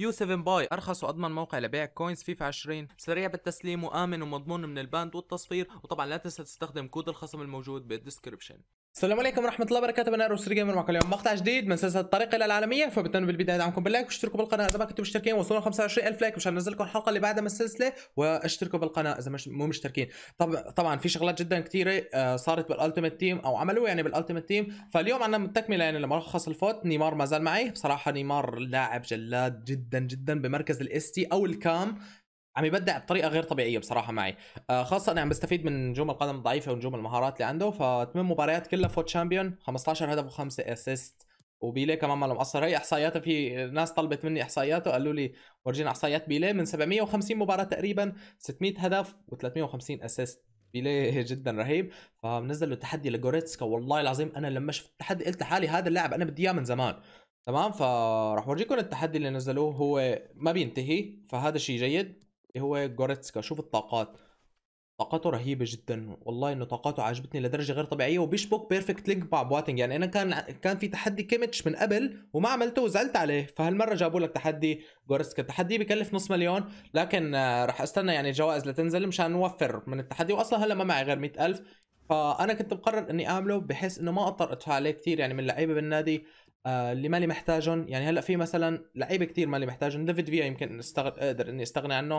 يو 7 باي ارخص واضمن موقع لبيع كوينز فيفا 20 سريع بالتسليم وامن ومضمون من الباند والتصفير وطبعا لا تنسى تستخدم كود الخصم الموجود بالديسكربشن السلام عليكم ورحمة الله وبركاته أنا روسري جيمر معكم اليوم مقطع جديد من سلسلة الطريق إلى العالمية فبتمنى بالبداية دعمكم باللايك واشتركوا بالقناة إذا ما كنتم مشتركين وصلنا 25000 لايك مشان ننزل لكم الحلقة اللي بعدها من السلسلة واشتركوا بالقناة إذا مش مو مشتركين طب طبعا في شغلات جدا كثيرة آه، صارت بالالتيميت تيم أو عملوا يعني بالالتيميت تيم فاليوم عندنا تكملة يعني لملخص الفوت نيمار ما زال معي بصراحة نيمار لاعب جلاد جدا جدا بمركز الاس تي أو الكام عم يبدع بطريقه غير طبيعيه بصراحه معي آه، خاصه انا عم بستفيد من نجوم القدم الضعيفه ونجوم المهارات اللي عنده فثمان مباريات كلها فوت شامبيون 15 هدف وخمسه اسيست وبيلي كمان ما له مقصر هي احصائياته في ناس طلبت مني احصائياته قالوا لي ورجينا احصائيات بيلي من 750 مباراه تقريبا 600 هدف و350 اسيست بيليه جدا رهيب فبنزل له تحدي لجوريتسكا والله العظيم انا لما شفت التحدي قلت لحالي هذا اللاعب انا بدي اياه من زمان تمام فراح ورجيكم التحدي اللي نزلوه هو ما بينتهي فهذا شيء جيد اللي هو جوريتسكا شوف الطاقات طاقته رهيبه جدا والله انه طاقاته عجبتني لدرجه غير طبيعيه وبيشبك بيرفكت لينك مع بواتنج يعني انا كان كان في تحدي كيميتش من قبل وما عملته وزعلت عليه فهالمره جابوا لك تحدي جوريتسكا التحدي بكلف نص مليون لكن آه، رح استنى يعني الجوائز لتنزل مشان نوفر من التحدي واصلا هلا ما معي غير 100000 فانا كنت مقرر اني اعمله بحيث انه ما اضطر ادفع عليه كثير يعني من لعيبه بالنادي آه، اللي مالي محتاجهم يعني هلا في مثلا لعيبه كثير مالي محتاجهم ديفيد فيا يمكن استغ... اقدر اني استغني عنه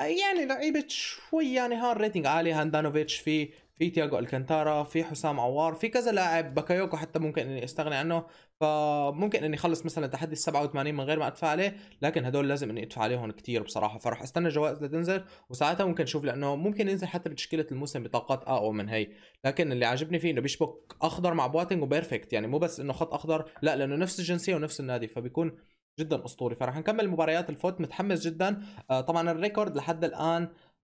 آه، يعني لعيبه شوي يعني هار ريتنج عالي هاندانوفيتش في في تياجو الكانتارا في حسام عوار في كذا لاعب باكايوكو حتى ممكن اني استغني عنه فممكن اني اخلص مثلا تحدي ال 87 من غير ما ادفع عليه لكن هدول لازم اني ادفع عليهم كثير بصراحه فراح استنى الجوائز لتنزل وساعتها ممكن اشوف لانه ممكن ينزل حتى بتشكيله الموسم بطاقات اقوى من هي لكن اللي عاجبني فيه انه بيشبك اخضر مع بواتنج وبيرفكت يعني مو بس انه خط اخضر لا لانه نفس الجنسيه ونفس النادي فبيكون جدا اسطوري فراح نكمل مباريات الفوت متحمس جدا آه، طبعا الريكورد لحد الان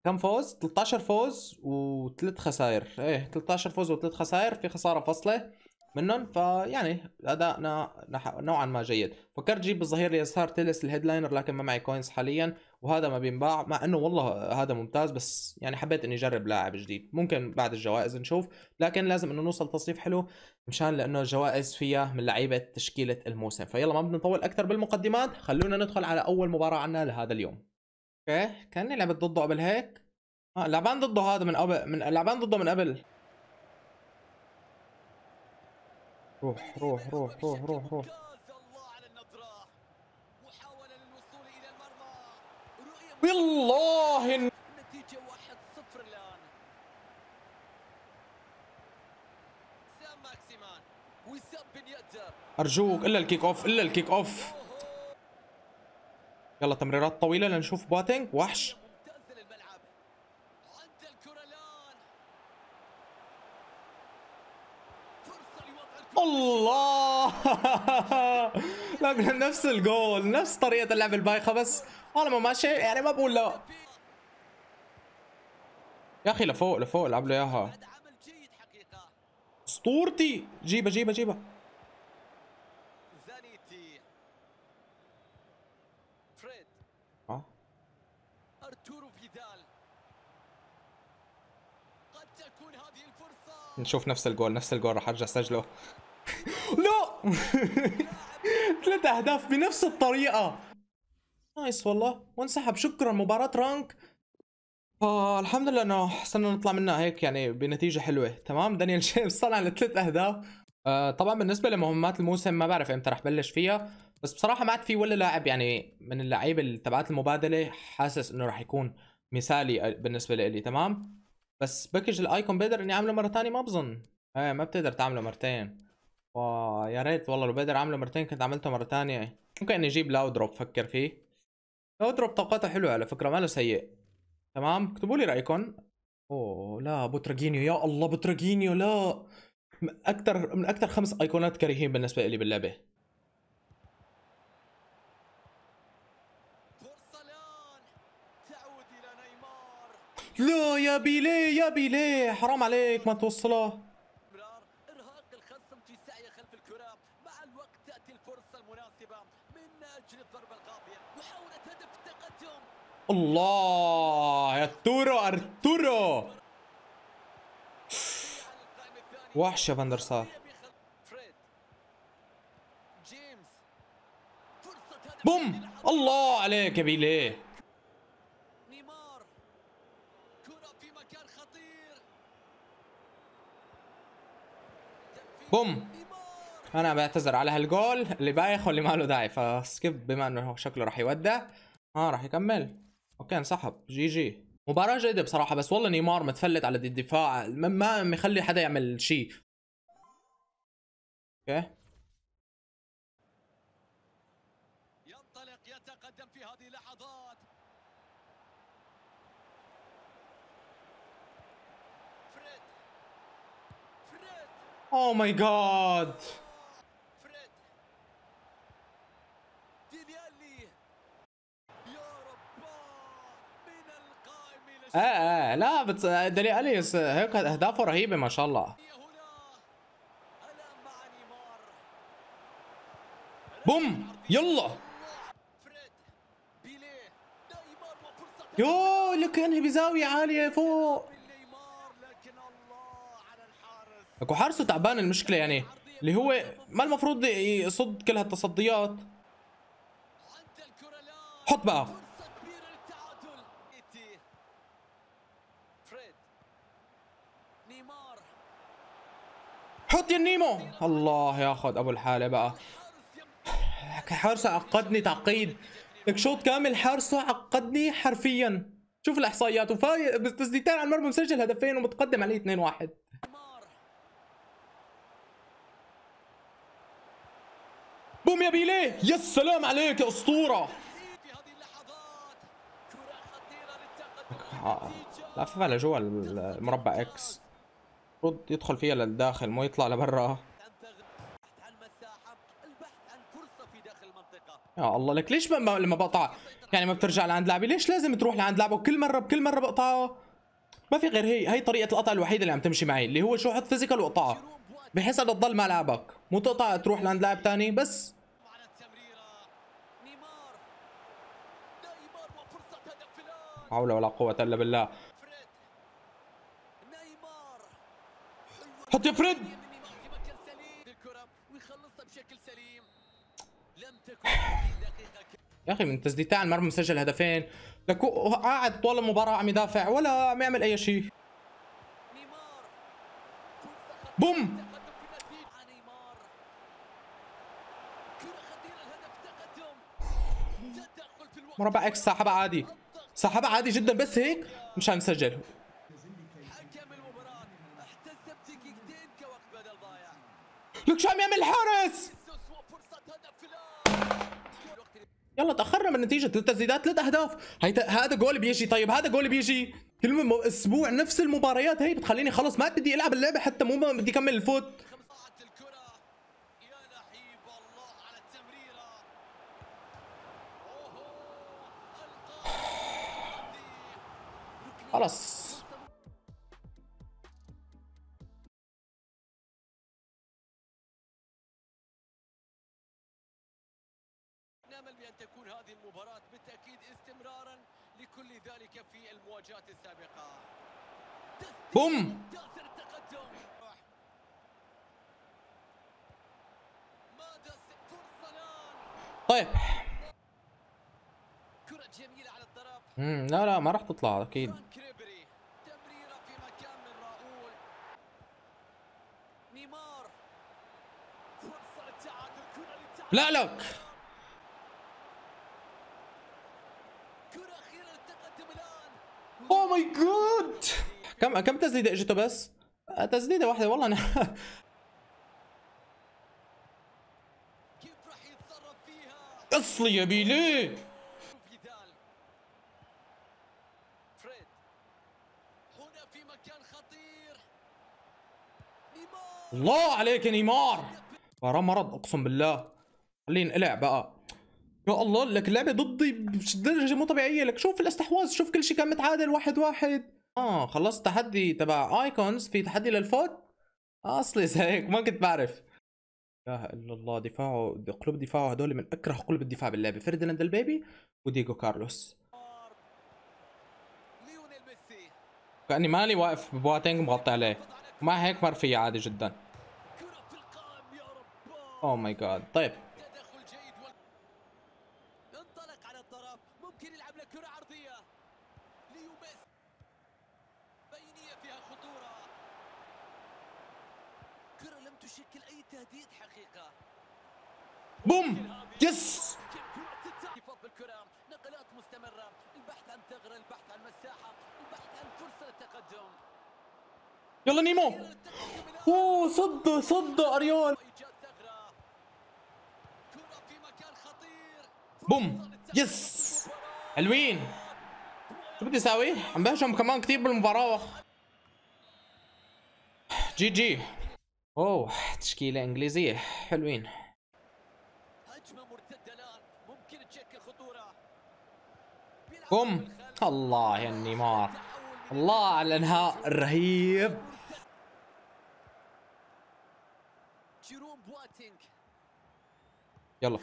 كم فوز 13 فوز وثلاث خسائر ايه 13 فوز وثلاث خسائر في خساره فصله منهم فيعني ادائنا نوعا ما جيد فكرت جيب الظهير اليسار تيلس الهيدلاينر لكن ما معي كوينز حاليا وهذا ما بينباع مع انه والله هذا ممتاز بس يعني حبيت اني اجرب لاعب جديد ممكن بعد الجوائز نشوف لكن لازم انه نوصل تصنيف حلو مشان لانه الجوائز فيها من لعيبه تشكيله الموسم فيلا ما بدنا نطول اكثر بالمقدمات خلونا ندخل على اول مباراه عنا لهذا اليوم اوكي كاني لعبت ضده قبل هيك اه لعبان ضده هذا من قبل من لعبان ضده من قبل روح روح روح روح روح روح بالله النتيجة 1-0 الآن سام ماكسيمان وسام بن يأتر أرجوك إلا الكيك أوف إلا الكيك أوف يلا تمريرات طويله لنشوف بواتينج وحش الله لكن نفس الجول نفس طريقه اللعب البايخه بس انا ما ماشي يعني ما بقول لا يا اخي لفوق لفوق العب له اياها اسطورتي جيبها جيبها جيبها قد تكون هذه الفرصة نشوف نفس الجول نفس الجول راح ارجع اسجله لا ثلاث اهداف بنفس الطريقة نايس والله وانسحب شكرا مباراة رانك آه الحمد لله انه صرنا نطلع منها هيك يعني بنتيجة حلوة تمام دانيال جيمس صنع الثلاث اهداف آه طبعا بالنسبة لمهمات الموسم ما بعرف امتى رح بلش فيها بس بصراحة ما عاد في ولا لاعب يعني من اللعيبة تبعات المبادلة حاسس انه رح يكون مثالي بالنسبه لي تمام بس باكج الايكون بقدر اني اعمله مره ثانيه ما بظن ايه ما بتقدر تعمله مرتين يا ريت والله لو بقدر اعمله مرتين كنت عملته مره ثانيه ممكن اني اجيب لاو دروب فكر فيه لاو دروب طاقته حلوه على فكره ما له سيء تمام اكتبوا لي رايكم اوه لا بوتراجينيو يا الله بوتراجينيو لا اكثر من اكثر خمس ايقونات كريهين بالنسبه لي باللعبه لا يا بيليه يا بيليه حرام عليك ما توصله ارهاق الخصم في سعيه خلف الكره مع الوقت تاتي الفرصه المناسبه من اجل الضربه القاضيه محاوله هدف الله يا تورو ارتورو يا فاندر سار بوم الله عليك يا بيليه بوم انا بعتذر على هالجول اللي بايخ واللي ماله داعي فسكيب بما انه شكله راح يودع اه راح يكمل اوكي انسحب جي جي مباراة جيدة بصراحة بس والله نيمار متفلت على الدفاع ما مخلي حدا يعمل شيء اوكي اوه ماي جاد اه اه لا بت... دلي اليس هيك اهدافه رهيبه ما شاء الله بوم يلا يو لك انهي بزاويه عاليه فوق اكو حارسه تعبان المشكله يعني اللي هو ما المفروض يصد كل هالتصديات حط بقى حط يا نيمو الله ياخذ ابو الحاله بقى حارسه عقدني تعقيد لك شوط كامل حارسه عقدني حرفيا شوف الاحصائيات وفايز بتسديدتين على المرمى مسجل هدفين ومتقدم عليه 2-1 يا بيلي يا سلام عليك يا اسطوره آه، لففها لجوا المربع اكس رد يدخل فيها للداخل مو يطلع لبرا يا الله لك ليش ما لما بقطع يعني ما بترجع لعند لعبي ليش لازم تروح لعند لعبه وكل مره بكل مره بقطعه ما في غير هي هي طريقه القطع الوحيده اللي عم تمشي معي اللي هو شو حط فيزيكال واقطعها بحيث انها تضل مع لعبك مو تقطع تروح لعند لاعب ثاني بس حول ولا قوه الا بالله حط يا فريد يا اخي من تسديدتين على المرمى مسجل هدفين لك قاعد طول المباراه عم يدافع ولا عم يعمل اي شيء بوم مربع اكس صاحبه عادي سحبها عادي جدا بس هيك مش هنسجلهم لك شو عم يعمل الحارس يلا تاخرنا من النتيجه ثلاث تسديدات ثلاث اهداف هي هذا جول بيجي طيب هذا جول بيجي كل اسبوع نفس المباريات هي بتخليني خلص ما بدي العب اللعبه حتى مو بدي اكمل الفوت خلاص نامل بأن تكون هذه المباراة بالتأكيد استمرارا لكل ذلك في المواجهات السابقة بوم طيب كرة جميلة على الطرف لا لا ما راح تطلع اكيد لا لا اوه ماي جاد كم كم تسديده اجته بس؟ تسديده واحده والله انا اصلي يا بيليه الله عليك يا نيمار مرض اقسم بالله خليني العب اه يا الله لك اللعبه ضدي بدرجه مو طبيعيه لك شوف الاستحواذ شوف كل شيء كان متعادل واحد واحد اه خلصت تحدي تبع ايكونز في تحدي للفوت اصلي زيك ما كنت بعرف لا الا الله دفاعه قلوب دفاعه هدول من اكره قلوب الدفاع باللعبه فرديناند البيبي وديجو كارلوس كاني مالي واقف بواتينج مغطي عليه مع هيك مرفيه عادي جدا اوه ماي جاد طيب يشكل اي تهديد حقيقه بوم يس نقلات مستمره البحث عن ثغره البحث عن مساحه البحث عن فرصه للتقدم يلا نيمو اوه صد صد اريول بوم يس حلوين شو بدي اسوي؟ عم بهجم كمان كثير بالمباراة جي جي اوه تشكيلة انجليزية حلوين هجمة مرتدة الان ممكن تشكل خطورة قم الله يا نيمار الله على الانهاء الرهيب يلا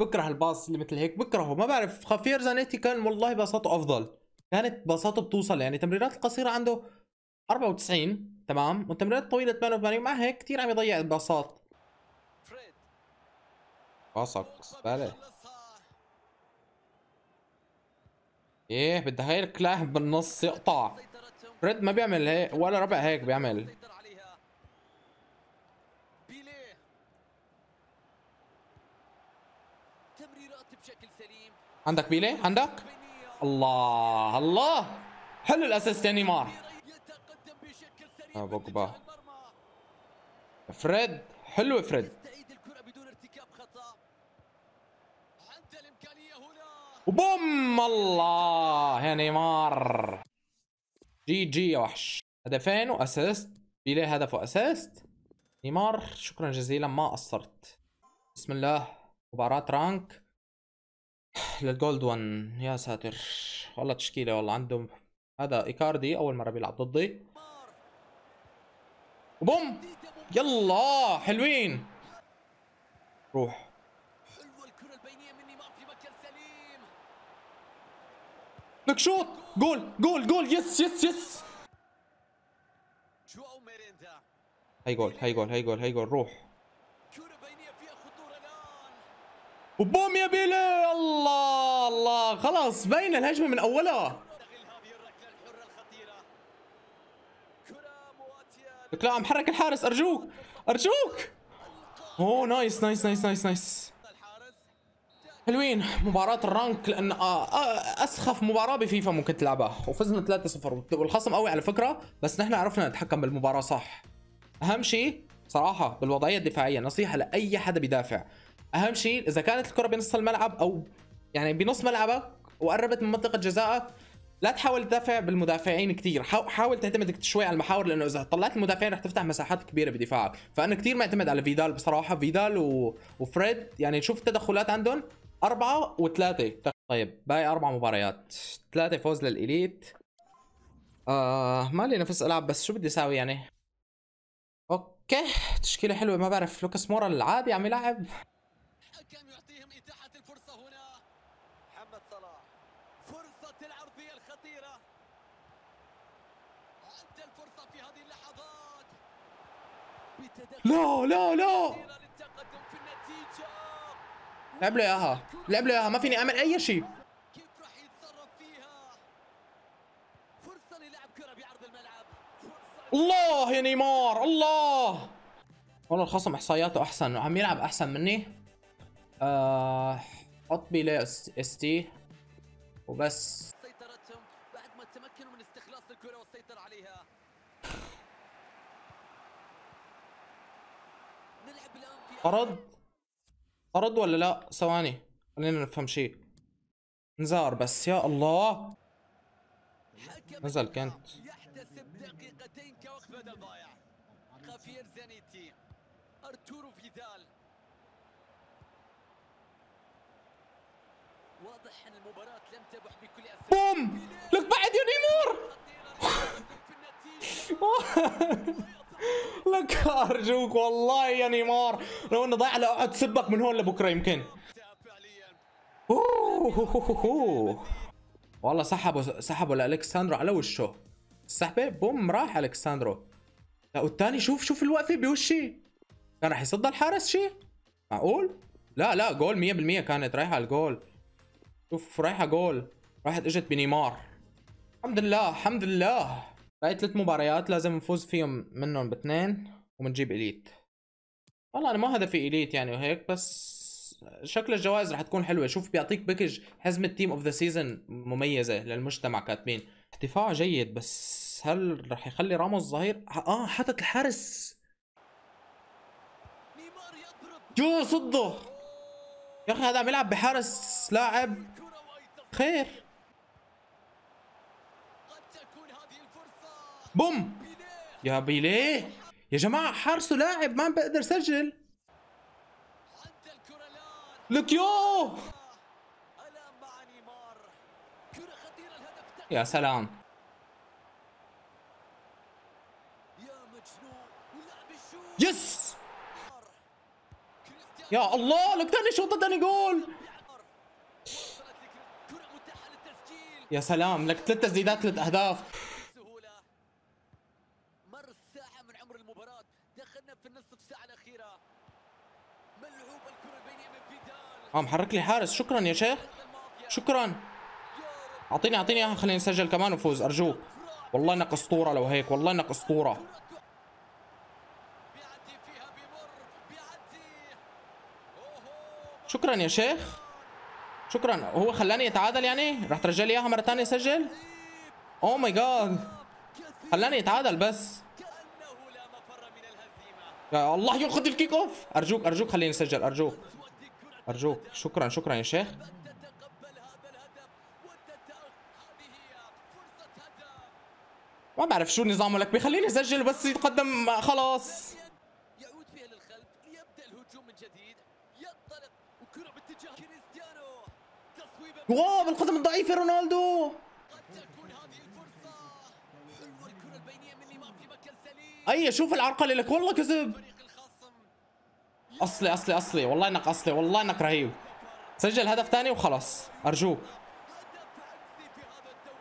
بكره الباص اللي مثل هيك بكرهه ما بعرف خافير زانيتي كان والله باصاته افضل كانت باصاته بتوصل يعني تمريرات القصيره عنده 94 تمام والتمريرات طويله 88 مع هيك كثير عم يضيع الباصات باصك زباله ايه بدها هاي الكلاه بالنص يقطع فريد ما بيعمل هيك ولا ربع هيك بيعمل عندك بيلي عندك الله الله حلو الاسيست يا نيمار ها آه، بوجبا فريد حلو فريد وبوم الله يا نيمار جي جي يا وحش هدفين واسيست بيلي هدف واسيست نيمار شكرا جزيلا ما قصرت بسم الله مباراة رانك للجولد 1 يا ساتر والله تشكيله والله عندهم هذا ايكاردي اول مره بيلعب ضدي وبوم يلا حلوين روح لك شوت جول جول جول يس يس يس هاي جول هاي جول هاي جول هاي جول روح وبوم يا بيلي الله الله خلاص باينه الهجمه من اولها لك لا عم حرك الحارس ارجوك ارجوك اوه نايس نايس نايس نايس نايس حلوين مباراة الرانك لان آه، آه، اسخف مباراة بفيفا ممكن تلعبها وفزنا 3-0 والخصم قوي على فكرة بس نحن عرفنا نتحكم بالمباراة صح اهم شيء صراحة بالوضعية الدفاعية نصيحة لأي حدا بيدافع أهم شيء إذا كانت الكرة بنص الملعب أو يعني بنص ملعبك وقربت من منطقة جزائك لا تحاول تدافع بالمدافعين كثير حاول تعتمد شوي على المحاور لانه اذا طلعت المدافعين رح تفتح مساحات كبيره بدفاعك فانا كثير معتمد على فيدال بصراحه فيدال و... وفريد يعني شوف التدخلات عندهم أربعة وثلاثة طيب باقي أربع مباريات ثلاثة فوز للإليت آه ما لي نفس ألعب بس شو بدي أساوي يعني أوكي تشكيلة حلوة ما بعرف لوكاس مورا العادي عم يلعب الحكم يعطيهم إتاحة الفرصة هنا محمد صلاح فرصة العرضية الخطيرة أنت الفرصة في هذه اللحظات لا لا لا لعب له اياها لعب له اياها ما فيني اعمل اي شيء كيف راح يتصرف فيها فرصه للعب كره بعرض الملعب الله يا نيمار الله والله الخصم احصائياته احسن وعم يلعب احسن مني آه حط بي اس تي وبس سيطرتهم بعد ما تمكنوا من استخلاص الكره والسيطره عليها نلعب الان في طرد طرد ولا لا ثواني خلينا نفهم شيء نزار بس يا الله نزل كنت يحتسب دقيقتين كوقت بدل ضايع خافير زنيتي ارتورو فيدال واضح ان المباراه لم تبح بكل اثر بوم لك بعد يا نيمار لك ارجوك والله يا نيمار لو انه ضايع اقعد سبك من هون لبكره يمكن اوه والله سحبوا سحبوا لالكساندرو على وشه السحبه بوم راح الكساندرو لا والثاني شوف شوف الوقفه بوشي كان راح يصد الحارس شيء معقول لا لا جول 100% كانت رايحه على الجول شوف رايحه جول راحت اجت بنيمار الحمد لله الحمد لله باقي ثلاث مباريات لازم نفوز فيهم منهم باثنين وبنجيب اليت والله انا ما هدفي اليت يعني وهيك بس شكل الجوائز رح تكون حلوه شوف بيعطيك باكج حزمه تيم اوف ذا سيزون مميزه للمجتمع كاتبين دفاع جيد بس هل رح يخلي راموس ظهير اه حطت الحارس جو صده يا اخي هذا عم يلعب بحارس لاعب خير بوم يا بيليه يا جماعة حارسه لاعب ما بقدر سجل لك يو يا سلام يس يا الله لك تاني شوطة تاني جول يا سلام لك ثلاث تسديدات ثلاث اهداف سهوله مر ساعه من عمر المباراه دخلنا في النصف ساعه الاخيره ملعوب الكره بين فيدال اه محرك لي حارس شكرا يا شيخ شكرا اعطيني اعطيني اياها خليني نسجل كمان وفوز ارجوك والله انك اسطوره لو هيك والله انك اسطوره شكرا يا شيخ شكرا هو خلاني يتعادل يعني رح ترجع لي اياها مره ثانيه سجل او oh ماي جاد خلاني يتعادل بس يا الله ياخذ الكيك اوف ارجوك ارجوك خليني اسجل ارجوك ارجوك شكرا شكرا يا شيخ ما بعرف شو نظامه لك بيخليني اسجل بس يتقدم خلاص واو بالقدم يا رونالدو اي شوف العرقله لك والله كذب اصلي اصلي اصلي والله انك اصلي والله انك رهيب سجل هدف ثاني وخلص ارجوك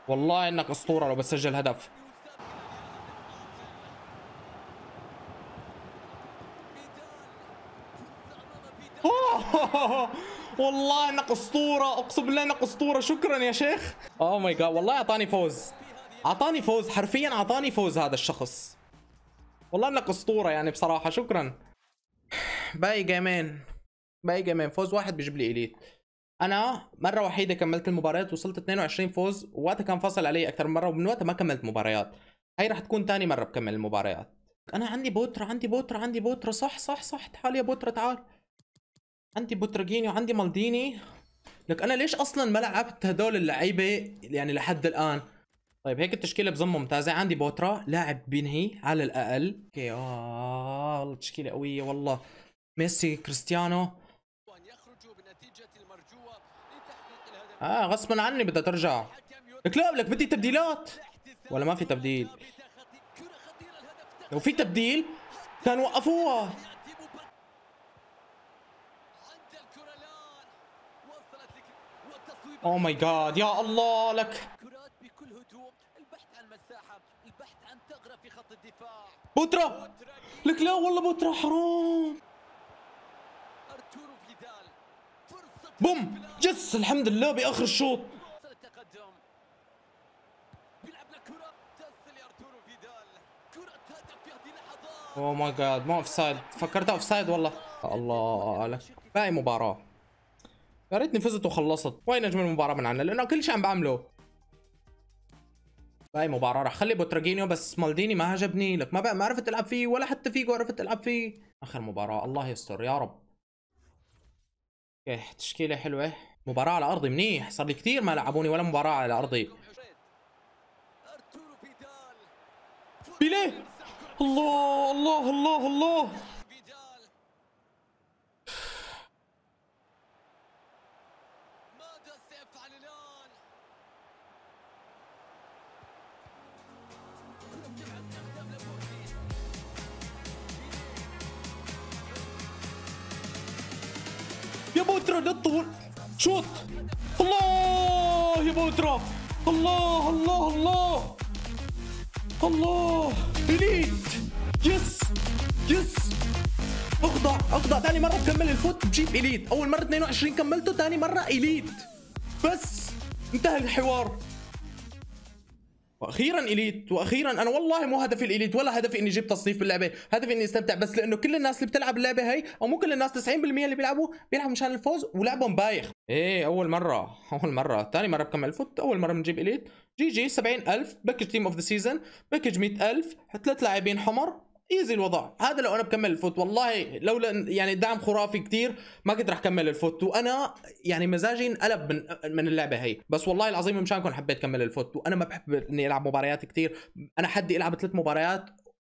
والله انك اسطوره لو بتسجل هدف أوه. والله انك اسطوره اقسم بالله انك اسطوره شكرا يا شيخ اوه ماي جاد والله اعطاني فوز اعطاني فوز حرفيا اعطاني فوز هذا الشخص والله انك اسطوره يعني بصراحه شكرا باقي جيمين باقي جيمين فوز واحد بيجيب لي اليت انا مره وحيده كملت المباريات وصلت 22 فوز ووقتها كان فصل علي اكثر من مره ومن وقتها ما كملت مباريات هي رح تكون ثاني مره بكمل المباريات انا عندي بوتر عندي بوتر عندي بوتر صح صح صح تعال يا بوتر تعال عندي بوتراجيني وعندي مالديني لك انا ليش اصلا ما لعبت هدول اللعيبه يعني لحد الان طيب هيك التشكيله بظن ممتازه عندي بوترا لاعب بينهي على الاقل اوكي اه والله تشكيله قويه والله ميسي كريستيانو اه غصبا عني بدها ترجع لك لا لك بدي تبديلات ولا ما في تبديل لو في تبديل كان وقفوها او ماي جاد يا الله لك كرات بكل هدوء البحث عن مساحه البحث عن ثغره في خط الدفاع بوترا لك لا والله بوترا حرام ارتورو فيدال فرصه بوم جس الحمد لله باخر الشوط التقدم بيلعب لك جس لارتورو فيدال كره هدف في هذه اللحظات اوه ماي جاد ما اوف سايد فكرتها اوف سايد والله الله لك باقي مباراه يا ريتني فزت وخلصت وين نجم المباراه من عنا لانه كل شيء عم بعمله باي مباراة رح خلي بوتراجينيو بس مالديني ما عجبني لك ما بقى ما عرفت العب فيه ولا حتى فيجو عرفت العب فيه اخر مباراة الله يستر يا رب اوكي تشكيلة حلوة مباراة على ارضي منيح صار لي كثير ما لعبوني ولا مباراة على ارضي بيليه الله الله الله الله الاطراف الله الله الله الله اليت يس يس اخضع اخضع ثاني مره بكمل الفوت بجيب اليت اول مره 22 كملته ثاني مره اليت بس انتهى الحوار واخيرا اليت واخيرا انا والله مو هدفي الاليت ولا هدفي اني اجيب تصنيف باللعبه هدفي اني استمتع بس لانه كل الناس اللي بتلعب اللعبه هي او مو كل الناس 90% اللي بيلعبوا بيلعبوا مشان الفوز ولعبهم بايخ ايه اول مره اول مره ثاني مره بكم الفوت اول مره بنجيب اليت جي جي 70000 باكج تيم اوف ذا سيزون باكج 100000 ثلاث لاعبين حمر ايزي الوضع هذا لو انا بكمل الفوت والله لولا يعني دعم خرافي كثير ما كنت رح كمل الفوت وانا يعني مزاجي انقلب من من اللعبه هي بس والله العظيم مشانكم حبيت كمل الفوت وانا ما بحب اني العب مباريات كثير انا حدي العب ثلاث مباريات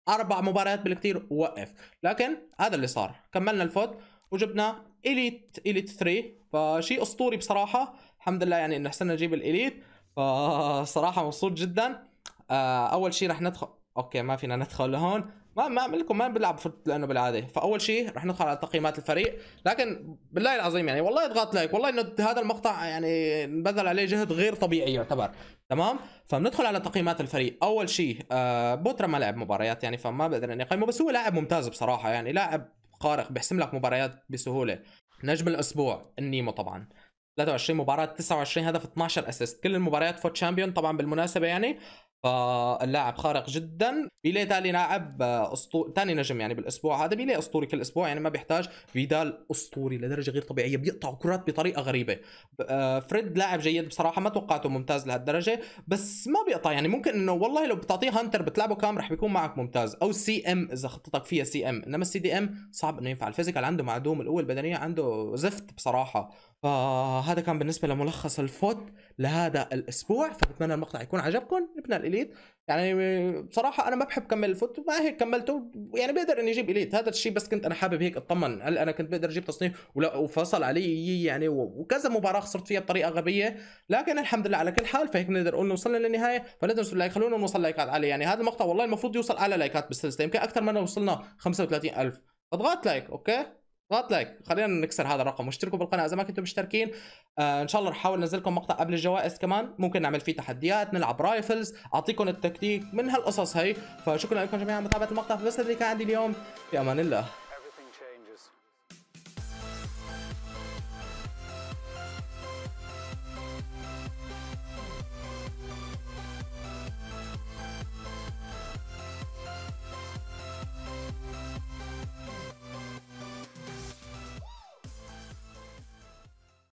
اربع مباريات بالكثير ووقف لكن هذا اللي صار كملنا الفوت وجبنا اليت اليت 3 فشيء اسطوري بصراحه الحمد لله يعني انه حسنا نجيب الاليت فصراحه مبسوط جدا آه، اول شيء رح ندخل اوكي ما فينا ندخل لهون ما ما لكم ما بنلعب فوت لانه بالعاده فاول شيء رح ندخل على تقييمات الفريق لكن بالله العظيم يعني والله اضغط لايك والله انه هذا المقطع يعني بذل عليه جهد غير طبيعي يعتبر تمام فبندخل على تقييمات الفريق اول شيء آه بوترا ما لعب مباريات يعني فما بقدر اني اقيمه بس هو لاعب ممتاز بصراحه يعني لاعب قارق بيحسم لك مباريات بسهوله نجم الاسبوع النيمو طبعا 23 مباراه 29 هدف 12 اسيست كل المباريات فور تشامبيون طبعا بالمناسبه يعني فاللاعب خارق جدا بيليه ثاني لاعب آه، اسطوري ثاني نجم يعني بالاسبوع هذا بيليه اسطوري كل اسبوع يعني ما بيحتاج فيدال اسطوري لدرجه غير طبيعيه بيقطع كرات بطريقه غريبه آه، فريد لاعب جيد بصراحه ما توقعته ممتاز لهالدرجه بس ما بيقطع يعني ممكن انه والله لو بتعطيه هانتر بتلعبه كام رح بيكون معك ممتاز او سي ام اذا خطتك فيها سي ام انما السي دي ام صعب انه ينفع الفيزيكال عنده معدوم القوه البدنيه عنده زفت بصراحه فهذا كان بالنسبة لملخص الفود لهذا الأسبوع فبتمنى المقطع يكون عجبكم لبنان الإليت يعني بصراحة أنا ما بحب كمل الفود ما هيك كملته يعني بقدر إني أجيب إليت هذا الشيء بس كنت أنا حابب هيك أطمن هل أنا كنت بقدر أجيب تصنيف وفصل علي يعني وكذا مباراة خسرت فيها بطريقة غبية لكن الحمد لله على كل حال فهيك بنقدر نقول وصلنا للنهاية فلا تنسوا اللايك خلونا نوصل لايكات عالية يعني هذا المقطع والله المفروض يوصل أعلى لايكات بالسلسلة يمكن أكثر من وصلنا 35000 اضغط لايك أوكي ضغط لايك خلينا نكسر هذا الرقم واشتركوا بالقناه اذا ما كنتم مشتركين آه ان شاء الله رح احاول انزل لكم مقطع قبل الجوائز كمان ممكن نعمل فيه تحديات نلعب رايفلز اعطيكم التكتيك من هالقصص هي فشكرا لكم جميعا متابعه المقطع فبس اللي كان عندي اليوم في امان الله